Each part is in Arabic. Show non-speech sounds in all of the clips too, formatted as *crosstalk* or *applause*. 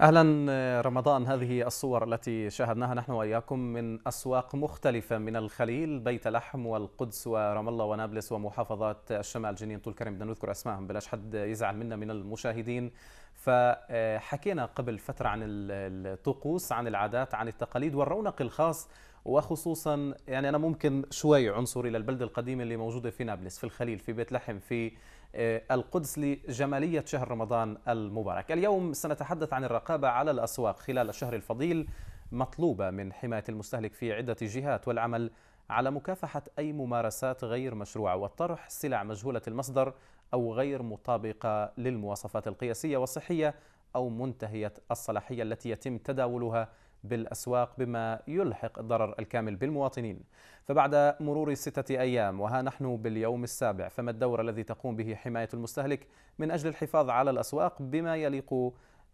اهلا آه، رمضان هذه الصور التي شاهدناها نحن واياكم من اسواق مختلفه من الخليل بيت لحم والقدس ورام الله ونابلس ومحافظات الشمال جنين طول كرم بدنا نذكر اسمائهم بلاش حد يزعل منا من المشاهدين فحكينا آه، قبل فتره عن الطقوس عن العادات عن التقاليد والرونق الخاص وخصوصا يعني انا ممكن شوي عنصري للبلده القديمه اللي موجوده في نابلس في الخليل في بيت لحم في آه، القدس لجمالية شهر رمضان المبارك اليوم سنتحدث عن الرقابة على الأسواق خلال الشهر الفضيل مطلوبة من حماية المستهلك في عدة جهات والعمل على مكافحة أي ممارسات غير مشروعة والطرح سلع مجهولة المصدر أو غير مطابقة للمواصفات القياسية والصحية أو منتهية الصلاحية التي يتم تداولها بالأسواق بما يلحق الضرر الكامل بالمواطنين فبعد مرور ستة أيام وها نحن باليوم السابع فما الدور الذي تقوم به حماية المستهلك من أجل الحفاظ على الأسواق بما يليق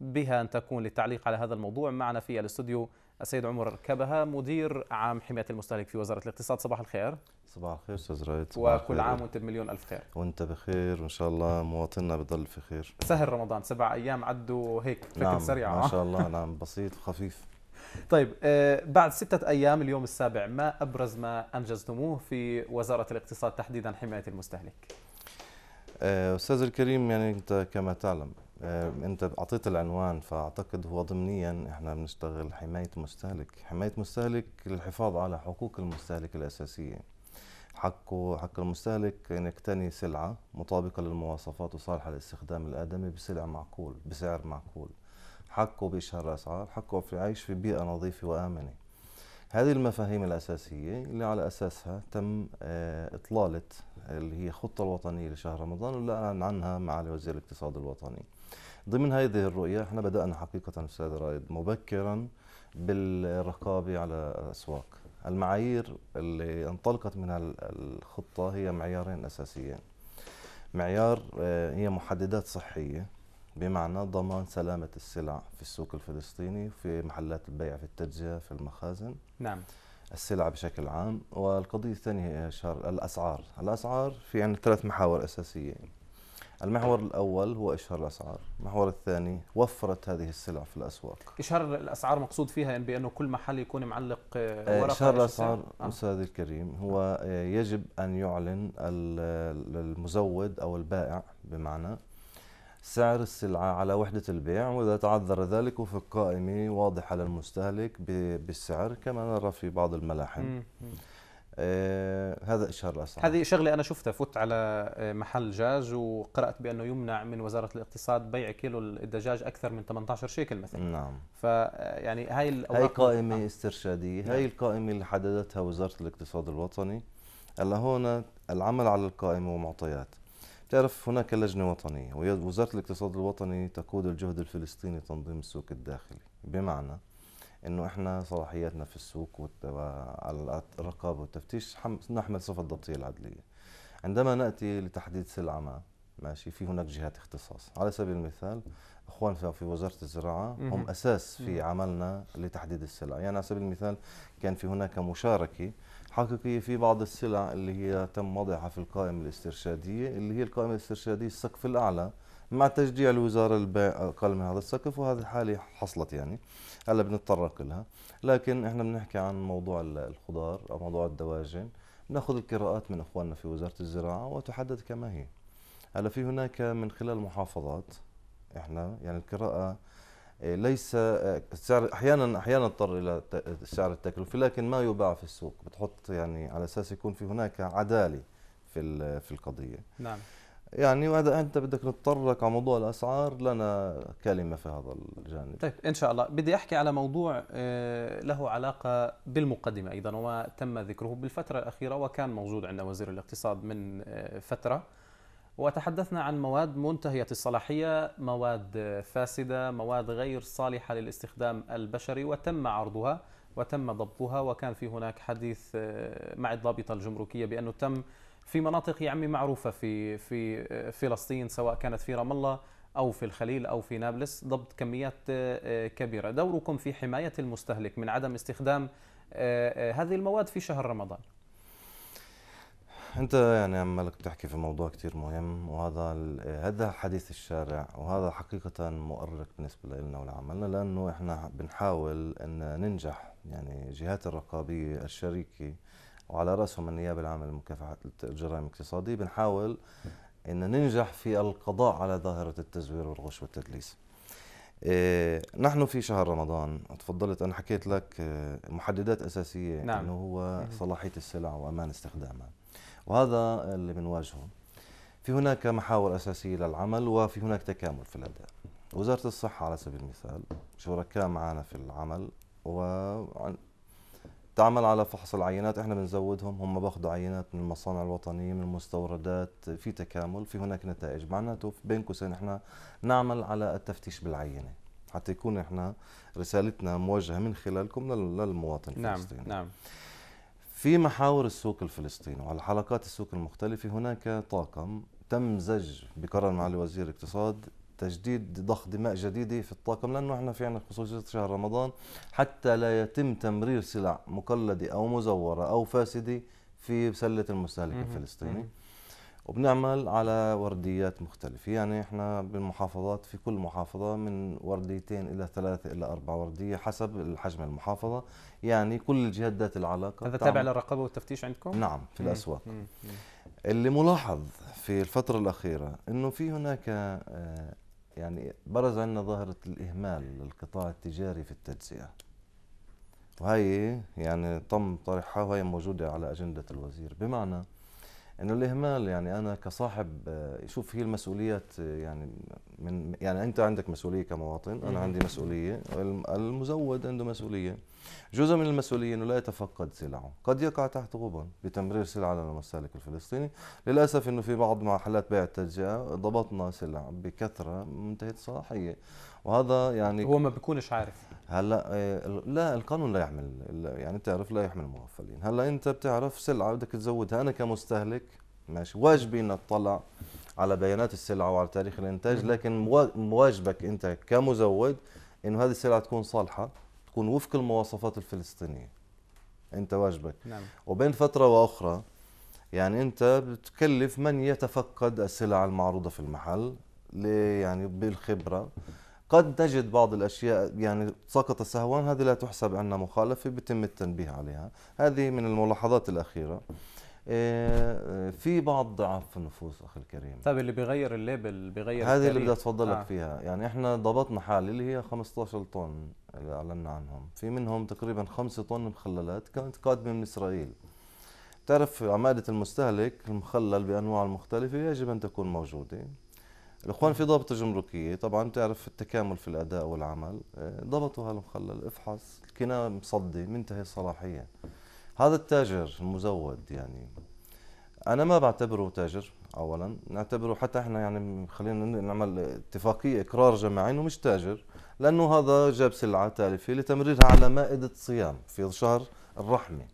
بها أن تكون للتعليق على هذا الموضوع معنا في الاستوديو السيد عمر كبهة مدير عام حماية المستهلك في وزارة الاقتصاد صباح الخير صباح الخير استاذ رايد وكل عام وانت بمليون الف خير وانت بخير وان شاء الله مواطننا بضل في خير سهل رمضان سبع ايام عدوا هيك فكر نعم سريع ما شاء الله نعم بسيط وخفيف طيب آه، بعد ستة أيام اليوم السابع ما أبرز ما أنجزتموه في وزارة الاقتصاد تحديدا حماية المستهلك آه، أستاذ الكريم يعني أنت كما تعلم آه، أنت أعطيت العنوان فأعتقد هو ضمنيا إحنا بنشتغل حماية مستهلك حماية مستهلك للحفاظ على حقوق المستهلك الأساسية حقه حق المستهلك أن يقتني سلعة مطابقة للمواصفات وصالحة للاستخدام الآدمي بسلع معقول بسعر معقول حقه بشهر الأسعار حقه في العيش في بيئة نظيفة وآمنة هذه المفاهيم الأساسية اللي على أساسها تم آه، إطلالة اللي هي خطة الوطنية لشهر رمضان واللي أعلن عنها معالي وزير الاقتصاد الوطني ضمن هذه الرؤية احنا بدأنا حقيقة أستاذ رايد مبكرا بالرقابة على الأسواق المعايير اللي انطلقت من الخطة هي معيارين أساسيين معيار آه، هي محددات صحية بمعنى ضمان سلامة السلع في السوق الفلسطيني في محلات البيع في التجزئة في المخازن نعم السلع بشكل عام والقضية الثانية هي شهر الأسعار الأسعار في عندنا ثلاث محاور أساسية المحور الأول هو إشهار الأسعار المحور الثاني وفرت هذه السلع في الأسواق إشهار الأسعار مقصود فيها يعني بأنه كل محل يكون معلق آه، آه، ورقة إشهار الأسعار آه. أستاذي آه. الكريم هو يجب أن يعلن المزود أو البائع بمعنى سعر السلعة على وحدة البيع وإذا تعذر ذلك وفي قائمة واضحة للمستهلك بالسعر كما نرى في بعض الملاحم آه هذا إشهار الأسعار هذه شغلة أنا شفتها فت على آه، محل جاج وقرأت بأنه يمنع من وزارة الاقتصاد بيع كيلو الدجاج أكثر من 18 شيكل مثلا نعم فيعني آه، هاي الأوراق هاي قائمة نعم. استرشادية نعم. هاي القائمة اللي حددتها وزارة الاقتصاد الوطني هلا هون العمل على القائمة ومعطيات تعرف هناك لجنة وطنية ووزارة الاقتصاد الوطني تقود الجهد الفلسطيني لتنظيم السوق الداخلي بمعنى انه احنا صلاحياتنا في السوق وعلى الرقابه والتفتيش نحمل صفه الضبطيه العدليه. عندما ناتي لتحديد سلعه ما ماشي في هناك جهات اختصاص، على سبيل المثال اخوان في وزاره الزراعه هم اساس في عملنا لتحديد السلع، يعني على سبيل المثال كان في هناك مشاركه حقيقيه في بعض السلع اللي هي تم وضعها في القائمه الاسترشاديه اللي هي القائمه الاسترشاديه السقف الاعلى مع تشجيع الوزاره البيع اقل من هذا السقف وهذه الحاله حصلت يعني هلا بنتطرق لها لكن احنا بنحكي عن موضوع الخضار او موضوع الدواجن ناخذ القراءات من اخواننا في وزاره الزراعه وتحدد كما هي هلا في هناك من خلال محافظات احنا يعني القراءه إيه، ليس آه، سعر احيانا احيانا اضطر الى السعر التكلفي لكن ما يباع في السوق بتحط يعني على اساس يكون في هناك عداله في في القضيه نعم يعني وهذا انت بدك نتطرق على موضوع الاسعار لنا كلمه في هذا الجانب طيب ان شاء الله بدي احكي على موضوع آه، له علاقه بالمقدمه ايضا وما تم ذكره بالفتره الاخيره وكان موجود عند وزير الاقتصاد من آه، فتره وتحدثنا عن مواد منتهية الصلاحية مواد فاسدة مواد غير صالحة للاستخدام البشري وتم عرضها وتم ضبطها وكان في هناك حديث آه، مع الضابطة الجمركية بأنه تم في مناطق يعني معروفة في في آه، فلسطين سواء كانت في رام الله أو في الخليل أو في نابلس ضبط كميات آه، كبيرة دوركم في حماية المستهلك من عدم استخدام هذه المواد في شهر رمضان انت يعني عمالك تحكي في موضوع كثير مهم وهذا هذا حديث الشارع وهذا حقيقة مؤرق بالنسبة لنا ولعملنا لأنه احنا بنحاول أن ننجح يعني جهات الرقابية الشريكة وعلى رأسهم النيابة العامة لمكافحة الجرائم الاقتصادية بنحاول أن ننجح في القضاء على ظاهرة التزوير والغش والتدليس إيه نحن في شهر رمضان تفضلت انا حكيت لك إيه، محددات اساسيه نعم. انه هو صلاحيه السلع وامان استخدامها وهذا اللي بنواجهه في هناك محاور أساسية للعمل وفي هناك تكامل في الأداء وزارة الصحة على سبيل المثال شركاء معنا في العمل و تعمل على فحص العينات احنا بنزودهم هم باخذوا عينات من المصانع الوطنيه من المستوردات في تكامل في هناك نتائج معناته بين قوسين احنا نعمل على التفتيش بالعينه حتى يكون احنا رسالتنا موجهه من خلالكم للمواطن نعم الفلسطيني نعم في محاور السوق الفلسطيني وعلى حلقات السوق المختلفة هناك طاقم تمزج بقرار مع وزير الاقتصاد تجديد ضخ دماء جديدة في الطاقم لأنه احنا في عنا خصوصية شهر رمضان حتى لا يتم تمرير سلع مقلدة أو مزورة أو فاسدة في سلة المستهلك الفلسطيني وبنعمل على ورديات مختلفة يعني احنا بالمحافظات في كل محافظة من ورديتين إلى ثلاثة إلى أربع وردية حسب حجم المحافظة يعني كل الجهات ذات العلاقة هذا تابع للرقابة والتفتيش عندكم؟ نعم في الأسواق مم. مم. اللي ملاحظ في الفترة الأخيرة أنه في هناك آه، يعني برز عندنا ظاهرة الإهمال للقطاع التجاري في التجزئة وهي يعني تم طرحها وهي موجودة على أجندة الوزير بمعنى انه الاهمال يعني انا كصاحب آه، شوف هي المسؤوليات آه، يعني من يعني انت عندك مسؤوليه كمواطن انا عندي مسؤوليه المزود عنده مسؤوليه جزء من المسؤوليه انه لا يتفقد سلعه قد يقع تحت غبن بتمرير سلعه للمستهلك الفلسطيني للاسف انه في بعض محلات بيع التجزئه ضبطنا سلع بكثره منتهيه الصلاحيه وهذا يعني هو ما بيكونش عارف هلا آه، لا القانون لا يحمل يعني تعرف لا يحمل المغفلين هلا انت بتعرف سلعه بدك تزودها انا كمستهلك ماشي واجبي اني اطلع على بيانات السلعه وعلى تاريخ الانتاج لكن واجبك انت كمزود انه هذه السلعه تكون صالحه تكون وفق المواصفات الفلسطينيه انت واجبك نعم. وبين فتره واخرى يعني انت بتكلف من يتفقد السلع المعروضه في المحل يعني بالخبره قد نجد بعض الاشياء يعني سقط سهوا هذه لا تحسب عنا مخالفه بيتم التنبيه عليها هذه من الملاحظات الاخيره إيه، في بعض ضعف في النفوس اخي الكريم طيب اللي بيغير الليبل بيغير هذه اللي بدي اتفضلك آه. فيها يعني احنا ضبطنا حاله اللي هي 15 طن اللي اعلنا عنهم في منهم تقريبا 5 طن مخللات كانت قادمه من اسرائيل تعرف عماده المستهلك المخلل بانواع مختلفه يجب ان تكون موجوده الاخوان في ضابطه جمركيه طبعا بتعرف التكامل في الاداء والعمل إيه، ضبطوا هالمخلل افحص الكنايه مصدي منتهي الصلاحيه هذا التاجر المزود يعني انا ما بعتبره تاجر اولا نعتبره حتى احنا يعني خلينا نعمل اتفاقيه اقرار جماعي انه مش تاجر لانه هذا جاب سلعه تالفه لتمريرها على مائده صيام في شهر الرحمه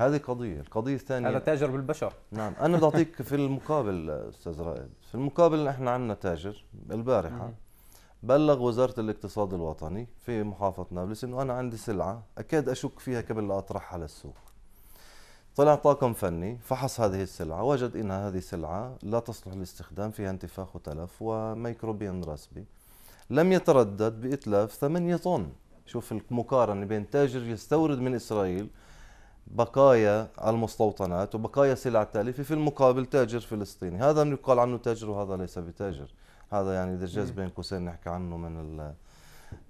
هذه قضيه القضيه الثانيه هذا تاجر بالبشر نعم انا بدي اعطيك في المقابل استاذ رائد في المقابل احنا عندنا تاجر البارحه بلغ وزاره الاقتصاد الوطني في محافظه نابلس انه انا عندي سلعه اكاد اشك فيها قبل لا اطرحها للسوق. طلع طاقم فني فحص هذه السلعه وجد انها هذه سلعه لا تصلح للاستخدام فيها انتفاخ وتلف وميكروبيان رسبي لم يتردد باتلاف 8 طن شوف المقارنه بين تاجر يستورد من اسرائيل بقايا المستوطنات وبقايا سلع تالفه في المقابل تاجر فلسطيني هذا يقال عنه تاجر وهذا ليس بتاجر هذا يعني دجاج بين قوسين نحكي عنه من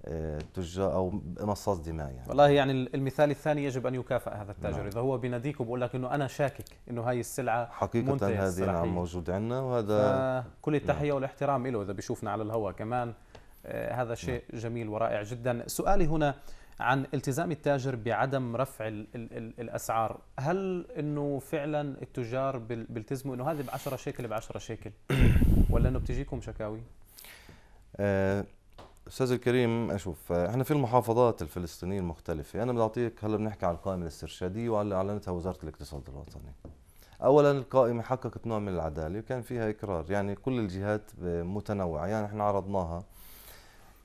التجار آه، او مصاص دماء يعني والله يعني المثال الثاني يجب ان يكافئ هذا التاجر نعم. اذا هو بيناديك وبقول لك انه انا شاكك انه هاي السلعه حقيقه هذه نعم موجود عندنا وهذا كل نعم. التحيه نعم. والاحترام له اذا بيشوفنا على الهواء كمان آه هذا شيء نعم. جميل ورائع جدا سؤالي هنا عن التزام التاجر بعدم رفع الـ الـ الـ الاسعار هل انه فعلا التجار بيلتزموا انه هذه ب 10 شيكل ب 10 شيكل *coughs* ولا انه بتجيكم شكاوي آه، استاذ الكريم اشوف آه، احنا في المحافظات الفلسطينيه المختلفه انا بدي اعطيك هلا بنحكي عن القائمه الاسترشاديه واللي اعلنتها وزاره الاقتصاد الوطني اولا القائمه حققت نوع من العداله وكان فيها اقرار يعني كل الجهات متنوعه يعني احنا عرضناها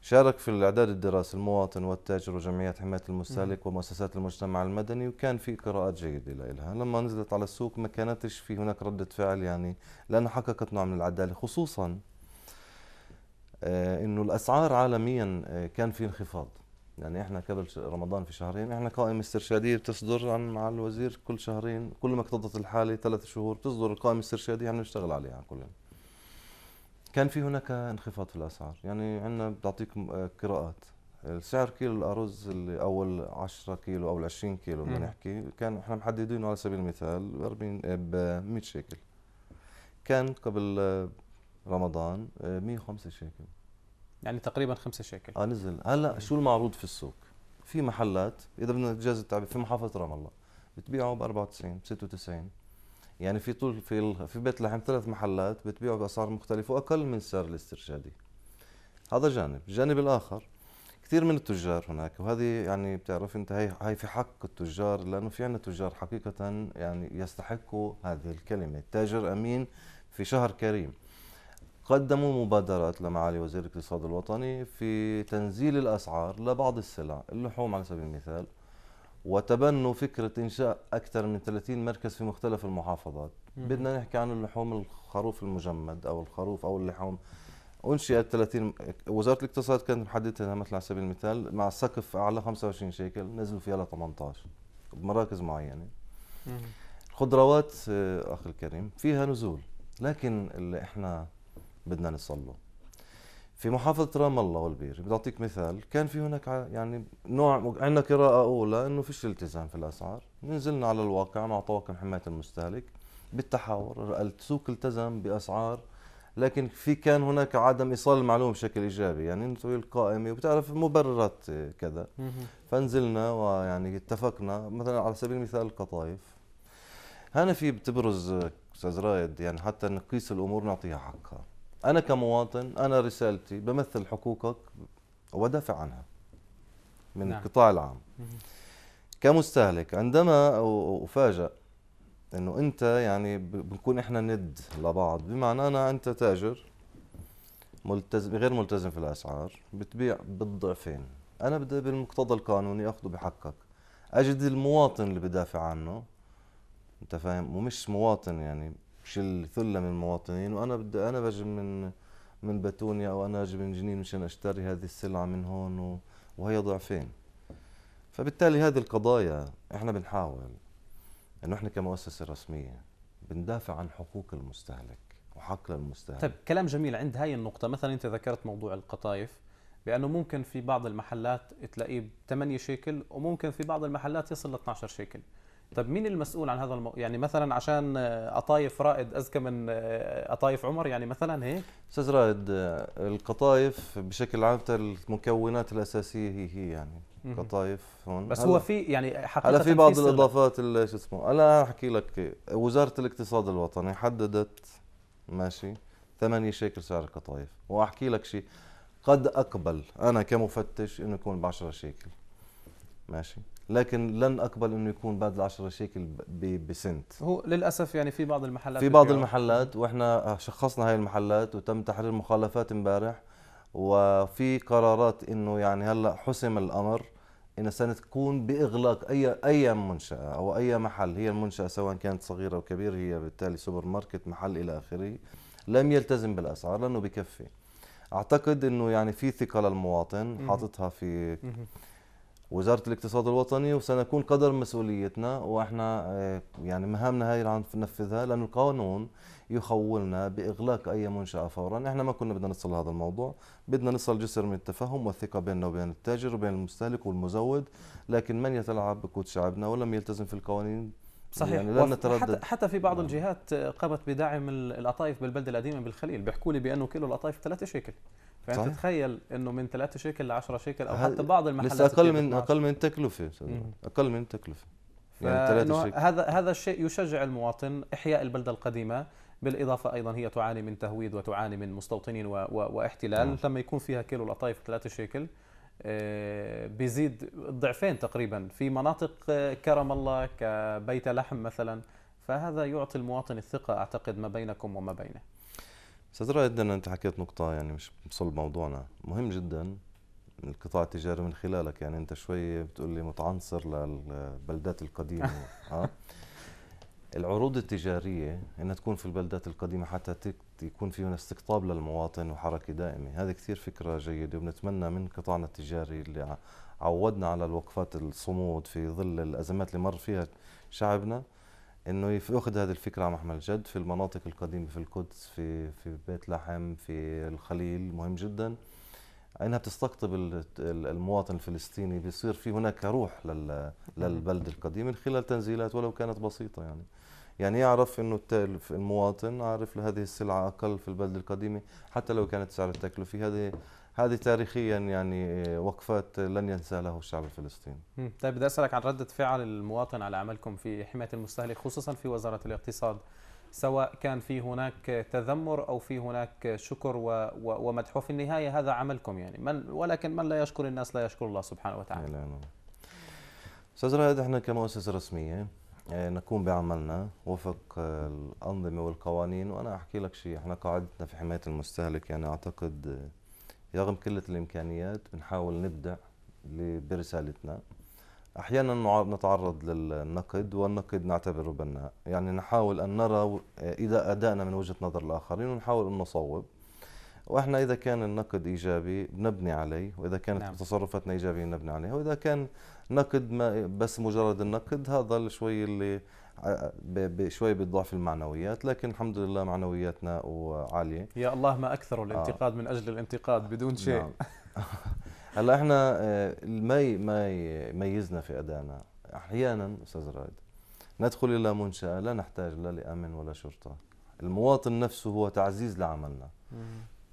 شارك في الإعداد الدراسي المواطن والتاجر وجمعيات حماية المستهلك ومؤسسات المجتمع المدني وكان في قراءات جيدة لها لما نزلت على السوق ما كانتش في هناك ردة فعل يعني لأنها حققت نوع من العدالة خصوصا آه، انه الاسعار عالميا آه، كان في انخفاض يعني احنا قبل رمضان في شهرين احنا قائمه استرشاديه بتصدر عن مع الوزير كل شهرين كل ما اقتضت الحاله ثلاث شهور بتصدر القائمه الاسترشاديه احنا بنشتغل عليها كلنا كان في هناك انخفاض في الاسعار يعني عندنا بتعطيك آه، قراءات سعر كيلو الارز اللي اول 10 كيلو او 20 كيلو بدنا نحكي كان احنا محددينه على سبيل المثال آه، ب 40 ب 100 شيكل كان قبل آه، رمضان 105 شيكل يعني تقريبا 5 شيكل اه نزل هلا شو المعروض في السوق في محلات اذا بدنا جاز التعبير في محافظه رام الله بتبيعه ب 94 96 يعني في طول في في بيت لحم ثلاث محلات بتبيعوا باسعار مختلفه واقل من السعر الاسترشادي هذا جانب الجانب الاخر كثير من التجار هناك وهذه يعني بتعرف انت هي هي في حق التجار لانه في عندنا تجار حقيقه يعني يستحقوا هذه الكلمه تاجر امين في شهر كريم قدموا مبادرات لمعالي وزير الاقتصاد الوطني في تنزيل الاسعار لبعض السلع اللحوم على سبيل المثال وتبنوا فكرة إنشاء أكثر من 30 مركز في مختلف المحافظات مم. بدنا نحكي عن اللحوم الخروف المجمد أو الخروف أو اللحوم أنشئت 30 وزارة الاقتصاد كانت محددتها مثلا على سبيل المثال مع سقف أعلى 25 شيكل نزلوا فيها ل 18 بمراكز معينة الخضروات آه، أخي الكريم فيها نزول لكن اللي إحنا بدنا نصل له في محافظة رام الله والبير بدي أعطيك مثال كان في هناك يعني نوع عندنا قراءة أولى إنه فيش التزام في الأسعار نزلنا على الواقع مع طواقم حماية المستهلك بالتحاور السوق التزم بأسعار لكن في كان هناك عدم ايصال المعلومه بشكل ايجابي يعني نسوي القائمه وبتعرف مبررات كذا فنزلنا ويعني اتفقنا مثلا على سبيل المثال القطايف هنا في بتبرز استاذ رايد يعني حتى نقيس الامور نعطيها حقها انا كمواطن انا رسالتي بمثل حقوقك وبدافع عنها من نعم. القطاع العام كمستهلك عندما افاجئ انه انت يعني بنكون احنا ند لبعض بمعنى انا انت تاجر ملتزم غير ملتزم في الاسعار بتبيع بالضعفين انا بدي بالمقتضى القانوني اخذه بحقك اجد المواطن اللي بدافع عنه انت فاهم ومش مواطن يعني شل ثله من المواطنين وانا بدي انا بجي من من بتونيا او انا اجي من جنين مشان اشتري هذه السلعه من هون و... وهي ضعفين فبالتالي هذه القضايا احنا بنحاول انه احنا كمؤسسه رسميه بندافع عن حقوق المستهلك وحق المستهلك طيب كلام جميل عند هاي النقطه مثلا انت ذكرت موضوع القطايف بانه ممكن في بعض المحلات تلاقيه ب 8 شيكل وممكن في بعض المحلات يصل ل 12 شيكل طب مين المسؤول عن هذا الموضوع يعني مثلا عشان قطايف آه، رائد اذكى من قطايف آه، عمر يعني مثلا هيك استاذ رائد آه، القطايف بشكل عام المكونات الاساسيه هي هي يعني قطايف هون بس هو في يعني حقيقه هلا في بعض الاضافات شو اسمه انا احكي لك وزاره الاقتصاد الوطني حددت ماشي ثمانية شيكل سعر القطايف واحكي لك شيء قد اقبل انا كمفتش انه يكون ب 10 شيكل ماشي لكن لن اقبل انه يكون بعد العشرة شيكل بسنت هو للاسف يعني في بعض المحلات في بعض المحلات واحنا شخصنا هاي المحلات وتم تحرير مخالفات امبارح وفي قرارات انه يعني هلا حسم الامر انها سنكون باغلاق اي اي منشاه او اي محل هي المنشاه سواء كانت صغيره او كبيره هي بالتالي سوبر ماركت محل الى اخره لم يلتزم بالاسعار لانه بكفي اعتقد انه يعني في ثقه للمواطن حاططها في وزاره الاقتصاد الوطني وسنكون قدر مسؤوليتنا واحنا آه، يعني مهامنا هاي عم ننفذها لانه القانون يخولنا باغلاق اي منشاه فورا، احنا ما كنا بدنا نصل لهذا الموضوع، بدنا نصل جسر من التفاهم والثقه بيننا وبين التاجر وبين المستهلك والمزود، لكن من يتلاعب بقوت شعبنا ولم يلتزم في القوانين صحيح يعني لن نتردد حتى, حتى في بعض نعم. الجهات قامت بدعم القطايف بالبلده القديمه بالخليل، بيحكوا لي بانه كيلو القطايف ثلاثة شيكل فانت صحيح. تخيل انه من 3 شيكل ل 10 شيكل او حتى بعض المحلات لسه اقل من اقل من التكلفه اقل من التكلفه يعني هذا هذا الشيء يشجع المواطن احياء البلده القديمه بالاضافه ايضا هي تعاني من تهويد وتعاني من مستوطنين و و واحتلال مم. نعم. لما يكون فيها كيلو لطايف ثلاثة شيكل آه، بيزيد ضعفين تقريبا في مناطق آه، كرم الله كبيت لحم مثلا فهذا يعطي المواطن الثقه اعتقد ما بينكم وما بينه استاذ رائد انت حكيت نقطة يعني مش بصلب موضوعنا، مهم جدا القطاع التجاري من خلالك يعني انت شوي بتقول لي متعنصر للبلدات القديمة *laughs* اه العروض التجارية انها تكون في البلدات القديمة حتى يكون فيهم استقطاب للمواطن وحركة دائمة، هذه كثير فكرة جيدة وبنتمنى من قطاعنا التجاري اللي عودنا على الوقفات الصمود في ظل الازمات اللي مر فيها شعبنا انه ياخذ هذه الفكره على محمل جد في المناطق القديمه في القدس في في بيت لحم في الخليل مهم جدا انها بتستقطب المواطن الفلسطيني بيصير في هناك روح للبلد القديم من خلال تنزيلات ولو كانت بسيطه يعني يعني يعرف انه المواطن عارف هذه السلعه اقل في البلد القديمه حتى لو كانت سعر التكلفه هذه هذه تاريخيا يعني آه، وقفات لن ينسى له الشعب الفلسطيني طيب بدي اسالك عن رده فعل المواطن على عملكم في حمايه المستهلك خصوصا في وزاره الاقتصاد سواء كان في هناك تذمر او في هناك شكر و و ومدح وفي النهايه هذا عملكم يعني من ولكن من لا يشكر الناس لا يشكر الله سبحانه وتعالى استاذ رائد احنا كمؤسسه رسميه آه، نقوم بعملنا وفق آه، الانظمه والقوانين وانا احكي لك شيء احنا قاعدتنا في حمايه المستهلك يعني اعتقد رغم كلة الإمكانيات بنحاول نبدع برسالتنا أحيانا نتعرض للنقد والنقد نعتبره بناء يعني نحاول أن نرى إذا أدائنا من وجهة نظر الآخرين ونحاول أن نصوب واحنا اذا كان النقد ايجابي بنبني عليه واذا كانت نعم. تصرفاتنا ايجابيه بنبني عليها واذا كان نقد ما بس مجرد النقد هذا شوي اللي شوي بتضعف المعنويات لكن الحمد لله معنوياتنا وعاليه يا الله ما اكثر آه. الانتقاد آه. من اجل الانتقاد بدون شيء نعم. *laughs* هلا احنا آه، ما ما يميزنا في ادائنا احيانا استاذ رائد ندخل الى منشاه لا نحتاج لا لامن ولا شرطه المواطن نفسه هو تعزيز لعملنا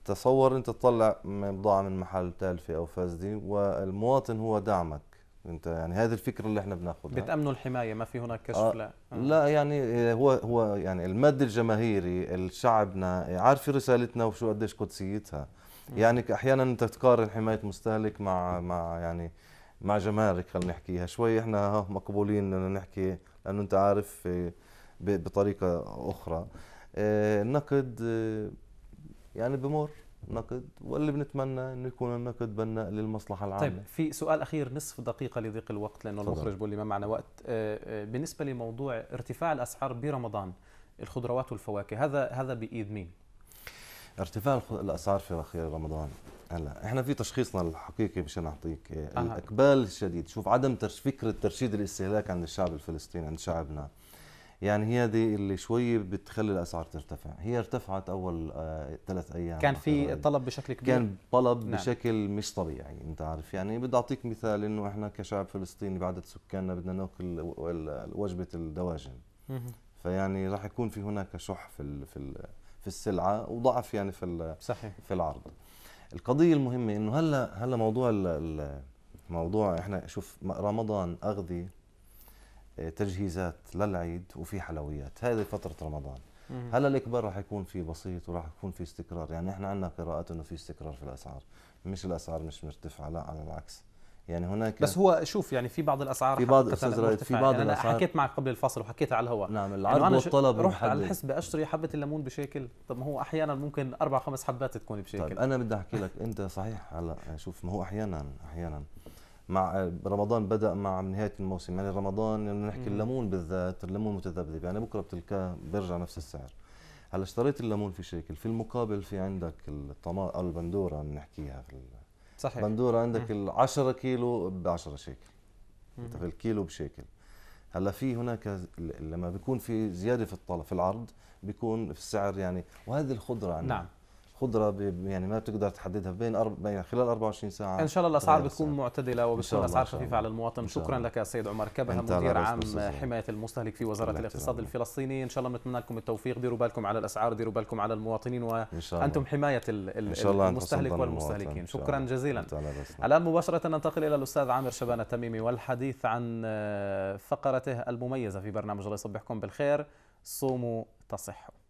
تصور انت تطلع بضاعه من محل تالفه او فاسدي والمواطن هو دعمك انت يعني هذه الفكره اللي احنا بناخذها بتامنوا الحمايه ما في هناك كشف آه لا آه. لا يعني آه، هو هو يعني المد الجماهيري الشعبنا عارف رسالتنا وشو قديش قدسيتها يعني احيانا انت تقارن حمايه مستهلك مع مع يعني مع جمارك خلينا نحكيها شوي احنا مقبولين انه نحكي لانه انت عارف آه، بطريقه اخرى آه، النقد يعني بمر نقد واللي بنتمنى انه يكون النقد بناء للمصلحه العامه طيب في سؤال اخير نصف دقيقه لضيق الوقت لانه المخرج بيقول لي ما معنا وقت آه، آه، بالنسبه لموضوع ارتفاع الاسعار برمضان الخضروات والفواكه هذا هذا بايد مين ارتفاع الاسعار في خلال رمضان هلا احنا في تشخيصنا الحقيقي مشان نعطيك آه، الاقبال الشديد شوف عدم فكره ترشيد الاستهلاك عند الشعب الفلسطيني عند شعبنا يعني هي دي اللي شوي بتخلي الاسعار ترتفع هي ارتفعت اول آه ثلاث ايام كان في طلب بشكل كبير كان طلب نعم. بشكل مش طبيعي انت عارف يعني بدي اعطيك مثال انه احنا كشعب فلسطيني بعدد سكاننا بدنا ناكل وجبه الدواجن فيعني راح يكون في هناك شح في في في السلعه وضعف يعني في صحيح في العرض القضيه المهمه انه هلا هلا موضوع ال موضوع احنا شوف رمضان اغذيه تجهيزات للعيد وفي حلويات هذه فتره رمضان هلا الكبار راح يكون في بسيط وراح يكون في استقرار يعني احنا عندنا قراءات انه في استقرار في الاسعار مش الاسعار مش مرتفعه لا على العكس يعني هناك بس هو شوف يعني في بعض الاسعار في بعض استاذ في بعض يعني الاسعار انا حكيت معك قبل الفصل وحكيت على الهواء نعم العرض يعني والطلب رحت محدد. على الحسبه اشتري حبه الليمون بشكل طب ما هو احيانا ممكن اربع خمس حبات تكون بشكل طيب انا بدي احكي لك انت صحيح هلا شوف ما هو احيانا احيانا مع رمضان بدا مع نهايه الموسم يعني رمضان يعني نحكي الليمون بالذات الليمون متذبذب يعني بكره بتلقاه بيرجع نفس السعر هلا اشتريت الليمون في شكل في المقابل في عندك الطما او البندوره بنحكيها في صحيح بندوره عندك ال 10 كيلو ب 10 شيكل في الكيلو بشيكل هلا في هناك لما بيكون في زياده في الطلب في العرض بيكون في السعر يعني وهذه الخضره عندنا نعم خضره يعني ما بتقدر تحددها بين خلال 24 ساعه ان شاء الله الاسعار بتكون معتدله وبتكون اسعار خفيفه على المواطن شكرا لك سيد عمر كبه مدير عام حمايه المستهلك في وزاره الاقتصاد الفلسطيني ان شاء الله بنتمنى لكم التوفيق ديروا بالكم على الاسعار ديروا بالكم على المواطنين وانتم حمايه ال... المستهلك والمستهلكين شكرا جزيلا الان مباشره ننتقل الى الاستاذ عامر شبان التميمي والحديث عن آه، فقرته المميزه في برنامج الله يصبحكم بالخير صوموا تصحوا